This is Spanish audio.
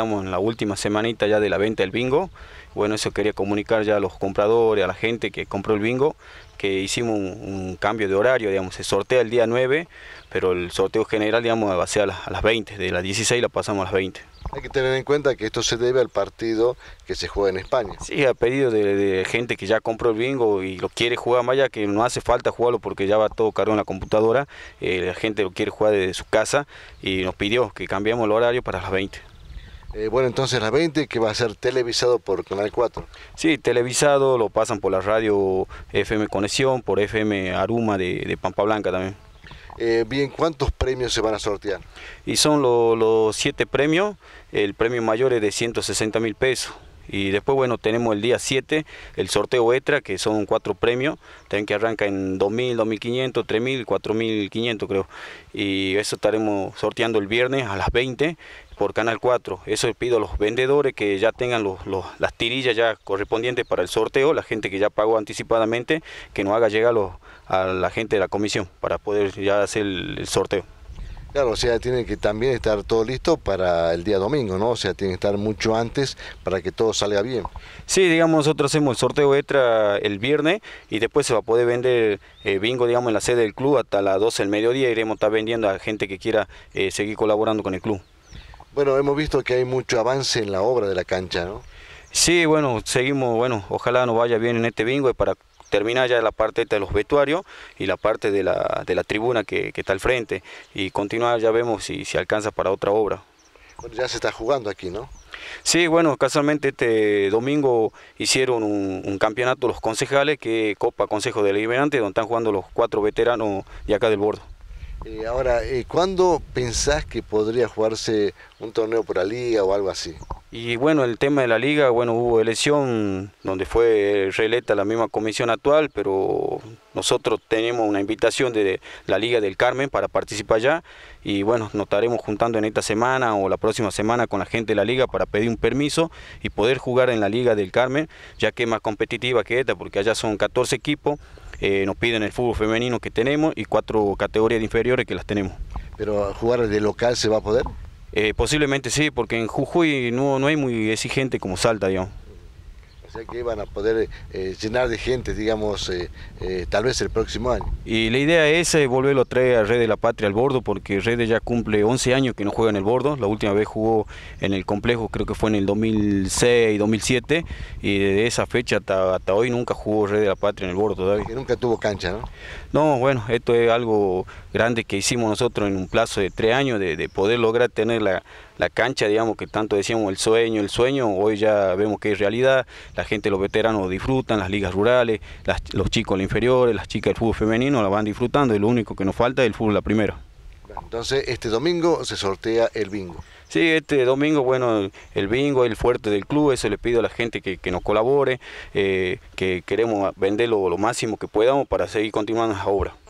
estamos en la última semanita ya de la venta del bingo. Bueno, eso quería comunicar ya a los compradores, a la gente que compró el bingo, que hicimos un, cambio de horario, digamos, se sortea el día 9, pero el sorteo general, digamos, va a ser a las, 20, de las 16 la pasamos a las 20. Hay que tener en cuenta que esto se debe al partido que se juega en España. Sí, a pedido de, gente que ya compró el bingo y lo quiere jugar más allá, que no hace falta jugarlo porque ya va todo cargado en la computadora, eh, la gente lo quiere jugar desde su casa y nos pidió que cambiamos el horario para las 20. Eh, bueno, entonces la 20 que va a ser televisado por Canal 4. Sí, televisado, lo pasan por la radio FM Conexión, por FM Aruma de, Pampa Blanca también. Eh, bien, ¿cuántos premios se van a sortear? Y son los siete premios, el premio mayor es de 160 mil pesos. Y después, bueno, tenemos el día 7, el sorteo ETRA, que son cuatro premios, Tienen que arranca en 2.000, 2.500, 3.000, 4.500 creo. Y eso estaremos sorteando el viernes a las 20 por Canal 4. Eso pido a los vendedores que ya tengan las tirillas ya correspondientes para el sorteo, la gente que ya pagó anticipadamente, que nos haga llegar a la gente de la comisión para poder ya hacer el sorteo. Claro, o sea, tiene que también estar todo listo para el día domingo, ¿no? O sea, tiene que estar mucho antes para que todo salga bien. Sí, digamos, nosotros hacemos el sorteo extra el viernes y después se va a poder vender eh, bingo, digamos, en la sede del club hasta las 12 del mediodía. Iremos a estar vendiendo a gente que quiera eh, seguir colaborando con el club. Bueno, hemos visto que hay mucho avance en la obra de la cancha, ¿no? Sí, bueno, seguimos, bueno, ojalá nos vaya bien en este bingo y para termina ya la parte de los vestuarios y la parte de la, tribuna que, está al frente. Y continuar ya vemos si, se alcanza para otra obra. ya se está jugando aquí, ¿no? Sí, bueno, casualmente este domingo hicieron un, campeonato los concejales, que Copa Consejo Deliberante, donde están jugando los cuatro veteranos de acá del bordo. Eh, ahora, eh, ¿cuándo pensás que podría jugarse un torneo por la liga o algo así? Y bueno, el tema de la liga, bueno, hubo elección donde fue reelecta la misma comisión actual, pero nosotros tenemos una invitación de la Liga del Carmen para participar ya y bueno, nos estaremos juntando en esta semana o la próxima semana con la gente de la liga para pedir un permiso y poder jugar en la Liga del Carmen, ya que es más competitiva que esta, porque allá son 14 equipos, eh, nos piden el fútbol femenino que tenemos y cuatro categorías inferiores que las tenemos. ¿Pero jugar de local se va a poder? Eh, posiblemente sí, porque en Jujuy no, no hay muy exigente como Salta, yo o sea que iban a poder eh, eh, llenar de gente, digamos, eh, tal vez el próximo año. Y la idea es volverlo a traer a Red de la Patria al bordo, porque Red ya cumple 11 años que no juega en el bordo. La última vez jugó en el complejo, creo que fue en el 2006, 2007, y de esa fecha hasta, hoy nunca jugó Red de la Patria en el bordo todavía. nunca tuvo cancha, ¿no? No, bueno, esto es algo grande que hicimos nosotros en un plazo de tres años, de poder lograr tener la la cancha, digamos, que tanto decíamos el sueño, el sueño, hoy ya vemos que es realidad, la gente, los veteranos disfrutan, las ligas rurales, los chicos inferiores, las chicas del fútbol femenino la van disfrutando y lo único que nos falta es el fútbol la primera. Entonces, este domingo se sortea el bingo. Sí, este domingo, bueno, el bingo el fuerte del club, eso le pido a la gente que, nos colabore, eh, que queremos venderlo lo, máximo que podamos para seguir continuando las obra.